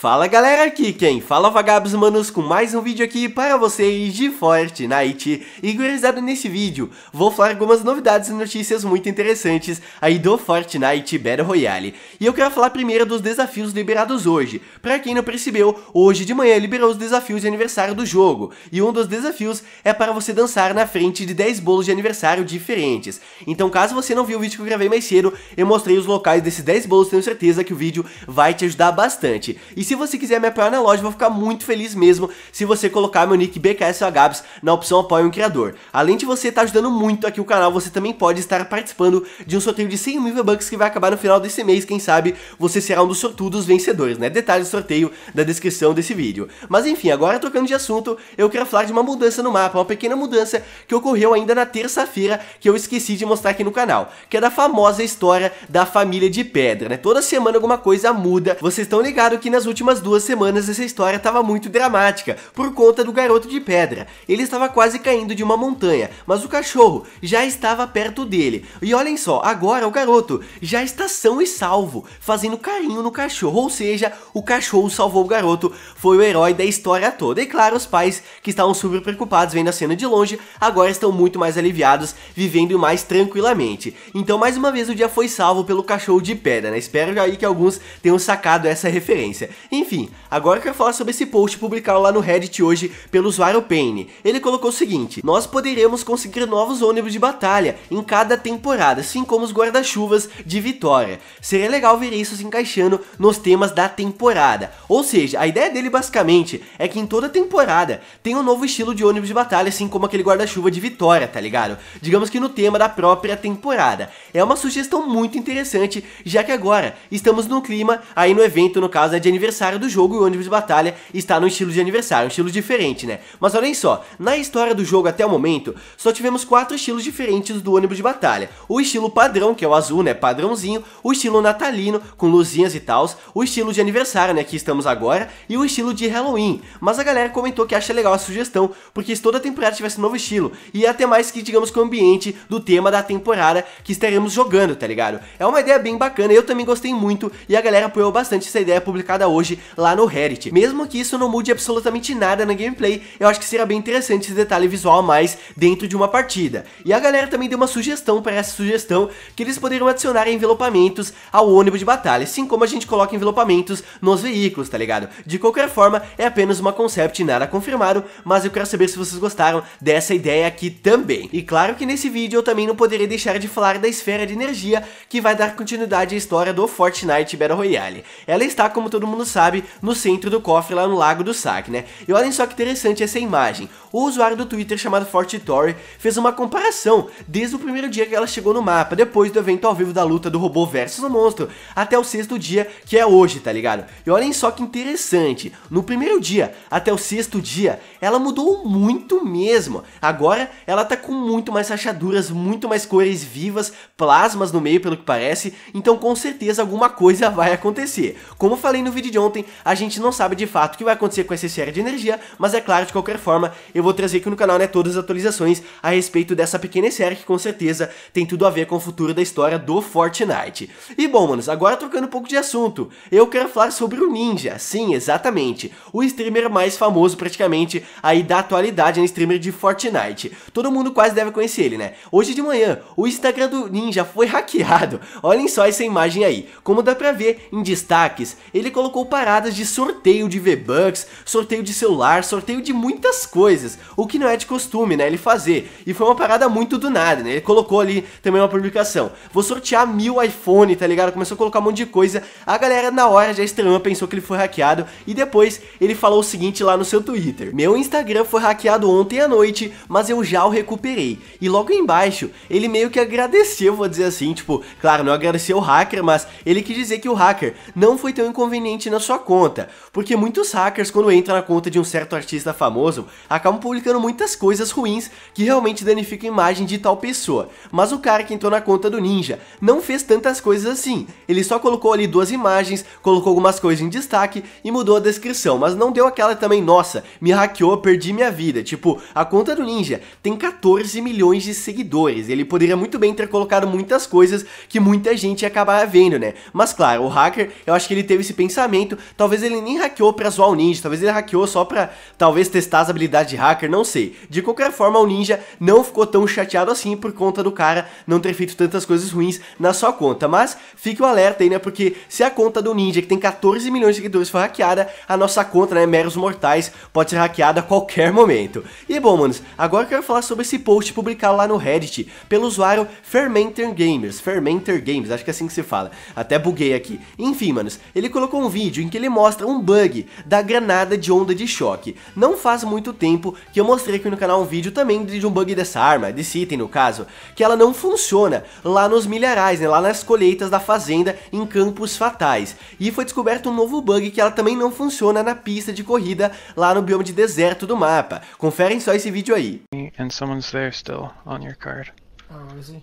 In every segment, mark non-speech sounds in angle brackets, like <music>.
Fala galera, aqui quem fala é Vagabos Manos com mais um vídeo aqui para vocês de Fortnite E gurizada, nesse vídeo vou falar algumas novidades e notícias muito interessantes aí do Fortnite Battle Royale E eu quero falar primeiro dos desafios liberados hoje Pra quem não percebeu, hoje de manhã liberou os desafios de aniversário do jogo E um dos desafios é para você dançar na frente de 10 bolos de aniversário diferentes Então caso você não viu o vídeo que eu gravei mais cedo, eu mostrei os locais desses 10 bolos, tenho certeza que o vídeo vai te ajudar bastante e se você quiser me apoiar na loja, vou ficar muito feliz mesmo se você colocar meu nick Gabs na opção Apoie um Criador. Além de você estar tá ajudando muito aqui o canal, você também pode estar participando de um sorteio de 100 mil V-Bucks que vai acabar no final desse mês, quem sabe você será um dos sortudos vencedores, né? Detalhes do sorteio da descrição desse vídeo. Mas enfim, agora trocando de assunto, eu quero falar de uma mudança no mapa, uma pequena mudança que ocorreu ainda na terça-feira, que eu esqueci de mostrar aqui no canal, que é da famosa história da família de pedra, né? Toda semana alguma coisa muda, vocês estão ligados que nas últimas últimas duas semanas essa história estava muito dramática, por conta do garoto de pedra. Ele estava quase caindo de uma montanha, mas o cachorro já estava perto dele. E olhem só, agora o garoto já está são e salvo, fazendo carinho no cachorro, ou seja, o cachorro salvou o garoto, foi o herói da história toda. E claro, os pais que estavam super preocupados vendo a cena de longe, agora estão muito mais aliviados, vivendo mais tranquilamente. Então, mais uma vez, o dia foi salvo pelo cachorro de pedra, né? Espero aí que alguns tenham sacado essa referência. Enfim, agora eu quero falar sobre esse post publicado lá no Reddit hoje pelo usuário Payne. Ele colocou o seguinte, nós poderemos conseguir novos ônibus de batalha em cada temporada, assim como os guarda-chuvas de vitória. Seria legal ver isso se encaixando nos temas da temporada. Ou seja, a ideia dele basicamente é que em toda temporada tem um novo estilo de ônibus de batalha, assim como aquele guarda-chuva de vitória, tá ligado? Digamos que no tema da própria temporada. É uma sugestão muito interessante, já que agora estamos no clima aí no evento, no caso, é de aniversário aniversário do jogo e o ônibus de batalha está no estilo de aniversário, um estilo diferente, né? Mas olhem só, na história do jogo até o momento, só tivemos quatro estilos diferentes do ônibus de batalha. O estilo padrão, que é o azul, né, padrãozinho, o estilo natalino, com luzinhas e tals, o estilo de aniversário, né, que estamos agora, e o estilo de Halloween. Mas a galera comentou que acha legal a sugestão, porque se toda temporada tivesse um novo estilo, e até mais que, digamos, que o ambiente do tema da temporada que estaremos jogando, tá ligado? É uma ideia bem bacana, eu também gostei muito, e a galera apoiou bastante essa ideia publicada hoje hoje lá no Reddit. Mesmo que isso não mude absolutamente nada na gameplay, eu acho que será bem interessante esse detalhe visual a mais dentro de uma partida. E a galera também deu uma sugestão para essa sugestão, que eles poderiam adicionar envelopamentos ao ônibus de batalha, assim como a gente coloca envelopamentos nos veículos, tá ligado? De qualquer forma, é apenas uma concept nada confirmado, mas eu quero saber se vocês gostaram dessa ideia aqui também. E claro que nesse vídeo eu também não poderia deixar de falar da esfera de energia, que vai dar continuidade à história do Fortnite Battle Royale. Ela está, como todo mundo sabe, sabe, no centro do cofre lá no Lago do Saque, né? E olhem só que interessante essa imagem. O usuário do Twitter chamado FortiTory fez uma comparação desde o primeiro dia que ela chegou no mapa, depois do evento ao vivo da luta do robô versus o monstro, até o sexto dia, que é hoje, tá ligado? E olhem só que interessante, no primeiro dia até o sexto dia, ela mudou muito mesmo. Agora ela tá com muito mais rachaduras, muito mais cores vivas, plasmas no meio pelo que parece, então com certeza alguma coisa vai acontecer. Como eu falei no vídeo de ontem, ontem, a gente não sabe de fato o que vai acontecer com essa série de energia, mas é claro, de qualquer forma, eu vou trazer aqui no canal né, todas as atualizações a respeito dessa pequena série que com certeza tem tudo a ver com o futuro da história do Fortnite. E bom, manos, agora trocando um pouco de assunto, eu quero falar sobre o Ninja, sim, exatamente, o streamer mais famoso praticamente aí da atualidade, né, streamer de Fortnite. Todo mundo quase deve conhecer ele, né? Hoje de manhã, o Instagram do Ninja foi <laughs> hackeado, olhem só essa imagem aí. Como dá pra ver, em destaques, ele colocou paradas de sorteio de V-Bucks, sorteio de celular, sorteio de muitas coisas, o que não é de costume, né, ele fazer. E foi uma parada muito do nada, né, ele colocou ali também uma publicação. Vou sortear mil iPhone, tá ligado? Começou a colocar um monte de coisa, a galera na hora já estranhou, pensou que ele foi hackeado, e depois ele falou o seguinte lá no seu Twitter. Meu Instagram foi hackeado ontem à noite, mas eu já o recuperei. E logo embaixo, ele meio que agradeceu, vou dizer assim, tipo, claro, não agradeceu o hacker, mas ele quis dizer que o hacker não foi tão inconveniente na sua conta, porque muitos hackers, quando entram na conta de um certo artista famoso, acabam publicando muitas coisas ruins que realmente danificam a imagem de tal pessoa. Mas o cara que entrou na conta do Ninja não fez tantas coisas assim, ele só colocou ali duas imagens, colocou algumas coisas em destaque e mudou a descrição, mas não deu aquela também, nossa, me hackeou, perdi minha vida. Tipo, a conta do Ninja tem 14 milhões de seguidores, ele poderia muito bem ter colocado muitas coisas que muita gente ia acabar vendo, né? Mas claro, o hacker, eu acho que ele teve esse pensamento momento. Talvez ele nem hackeou pra zoar o ninja, talvez ele hackeou só pra talvez testar as habilidades de hacker, não sei. De qualquer forma, o ninja não ficou tão chateado assim por conta do cara não ter feito tantas coisas ruins na sua conta. Mas fique o um alerta aí, né? Porque se a conta do ninja, que tem 14 milhões de seguidores, for hackeada, a nossa conta, né? Meros mortais, pode ser hackeada a qualquer momento. E bom, manos, agora eu quero falar sobre esse post publicado lá no Reddit pelo usuário Fermenter Gamers. Fermenter Games, acho que é assim que se fala. Até buguei aqui. Enfim, manos, ele colocou um vídeo vídeo em que ele mostra um bug da granada de onda de choque. Não faz muito tempo que eu mostrei aqui no canal um vídeo também de um bug dessa arma, desse item no caso, que ela não funciona lá nos milharais, né, lá nas colheitas da fazenda em campos fatais. E foi descoberto um novo bug que ela também não funciona na pista de corrida lá no bioma de deserto do mapa. Conferem só esse vídeo aí. And someone's there still on your card. Oh, is he?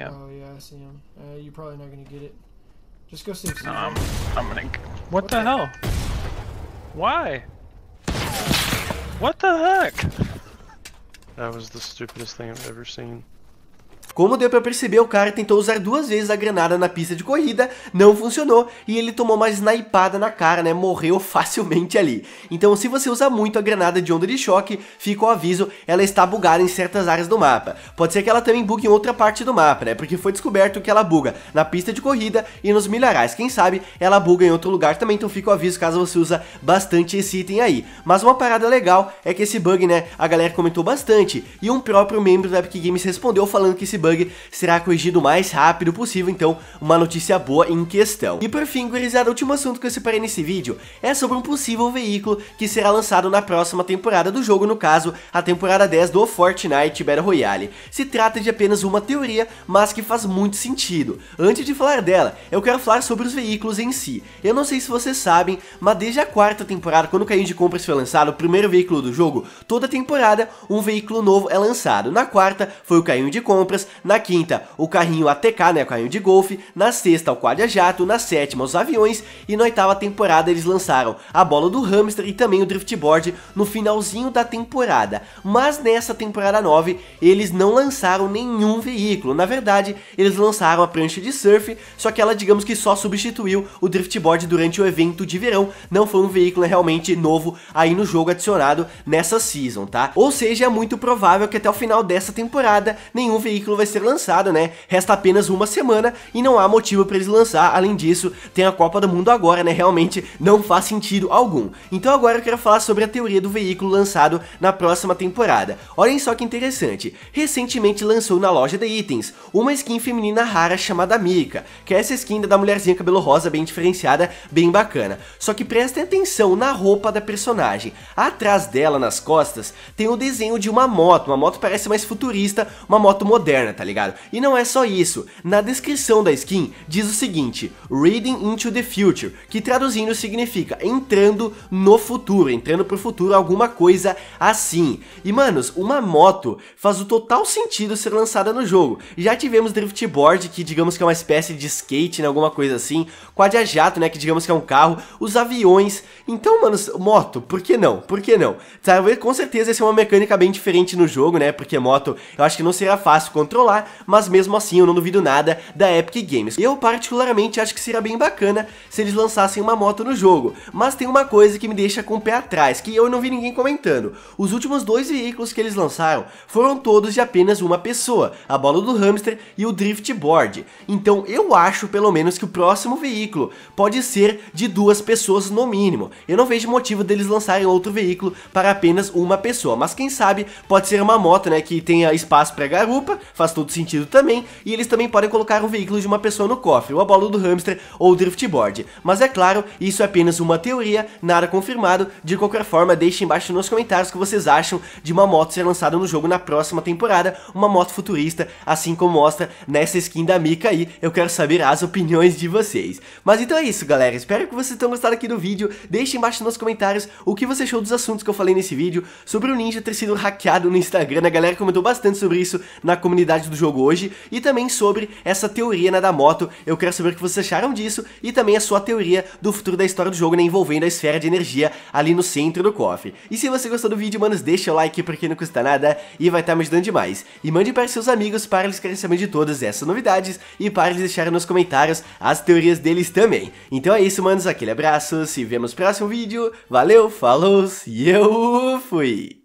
Yeah. Oh, yeah, I see him. Uh, you're probably not gonna get it. Just go see I'm gonna... What, the hell? Why? What the heck? That was the stupidest thing I've ever seen. Como deu para perceber, o cara tentou usar duas vezes a granada na pista de corrida, não funcionou e ele tomou uma snipada na cara, né? Morreu <laughs> facilmente ali. Então, se você usa muito a granada de onda de choque, fica o aviso, ela está bugada em certas áreas do mapa. Pode ser que ela também bugue em outra parte do mapa, né? Porque foi descoberto que ela buga na pista de corrida e nos milharais. Quem sabe ela buga em outro lugar também, então fica o aviso caso você usa bastante esse item aí. Mas uma parada legal é que esse bug, né? A galera comentou bastante e um próprio membro da Epic Games respondeu falando que esse bug será corrigido o mais rápido possível, então uma notícia boa em questão. E por fim, gurizada, o último assunto que eu separei nesse vídeo é sobre um possível veículo que será lançado na próxima temporada do jogo, no caso, a temporada 10 do Fortnite Battle Royale. Se trata de apenas uma teoria, mas que faz muito sentido. Antes de falar dela, eu quero falar sobre os veículos em si. Eu não sei se vocês sabem, mas desde a quarta temporada, quando o Caim de Compras foi lançado, o primeiro veículo do jogo, toda temporada um veículo novo é lançado. Na quarta foi o Caim de Compras, na quinta o carrinho ATK, né, o carrinho de golfe, na sexta o quadra jato, na sétima os aviões e na oitava temporada eles lançaram a bola do hamster e também o driftboard no finalzinho da temporada. Mas nessa temporada 9 eles não lançaram nenhum veículo, na verdade eles lançaram a prancha de surf, só que ela digamos que só substituiu o driftboard durante o evento de verão, não foi um veículo realmente novo aí no jogo adicionado nessa season, tá? Ou seja, é muito provável que até o final dessa temporada nenhum veículo vai ser lançado, né? Resta apenas uma semana e não há motivo para eles lançar. Além disso, tem a Copa do Mundo agora, né? Realmente não faz sentido algum. Então agora eu quero falar sobre a teoria do veículo lançado na próxima temporada. Olhem só que interessante. Recentemente lançou na loja de itens uma skin feminina rara chamada Mika, que é essa skin da mulherzinha cabelo rosa bem diferenciada, bem bacana. Só que prestem atenção na roupa da personagem. Atrás dela, nas costas, tem o desenho de uma moto. Uma moto parece mais futurista, uma moto moderna tá ligado? E não é só isso, na descrição da skin diz o seguinte, Reading into the Future, que traduzindo significa entrando no futuro, entrando pro futuro, alguma coisa assim. E manos, uma moto faz o total sentido ser lançada no jogo, já tivemos Driftboard, que digamos que é uma espécie de skate, né, alguma coisa assim, Quadra Jato, né, que digamos que é um carro, os aviões, então manos, moto, por que não? Por que não? Talvez, com certeza, essa é uma mecânica bem diferente no jogo, né, porque moto, eu acho que não será fácil controlar, rolar, mas mesmo assim eu não duvido nada da Epic Games. Eu particularmente acho que seria bem bacana se eles lançassem uma moto no jogo, mas tem uma coisa que me deixa com o pé atrás, que eu não vi ninguém comentando. Os últimos dois veículos que eles lançaram foram todos de apenas uma pessoa, a bola do hamster e o drift board. Então eu acho pelo menos que o próximo veículo pode ser de duas pessoas no mínimo. Eu não vejo motivo deles lançarem outro veículo para apenas uma pessoa, mas quem sabe pode ser uma moto, né, que tenha espaço para garupa, faz faz todo sentido também, e eles também podem colocar o veículo de uma pessoa no cofre, ou a bola do hamster ou o driftboard. Mas é claro, isso é apenas uma teoria, nada confirmado, de qualquer forma deixem embaixo nos comentários o que vocês acham de uma moto ser lançada no jogo na próxima temporada, uma moto futurista, assim como mostra nessa skin da Mika aí, eu quero saber as opiniões de vocês. Mas então é isso galera, espero que vocês tenham gostado aqui do vídeo, deixem embaixo nos comentários o que você achou dos assuntos que eu falei nesse vídeo, sobre o Ninja ter sido hackeado no Instagram, a galera comentou bastante sobre isso na comunidade do jogo hoje e também sobre essa teoria né, da moto. Eu quero saber o que vocês acharam disso e também a sua teoria do futuro da história do jogo, né, envolvendo a esfera de energia ali no centro do cofre. E se você gostou do vídeo, manos, deixa o like porque não custa nada e vai estar tá me ajudando demais. E mande para seus amigos para eles saber de todas essas novidades e para eles deixarem nos comentários as teorias deles também. Então é isso, manos, aquele abraço, se vemos no próximo vídeo, valeu, falou e eu fui!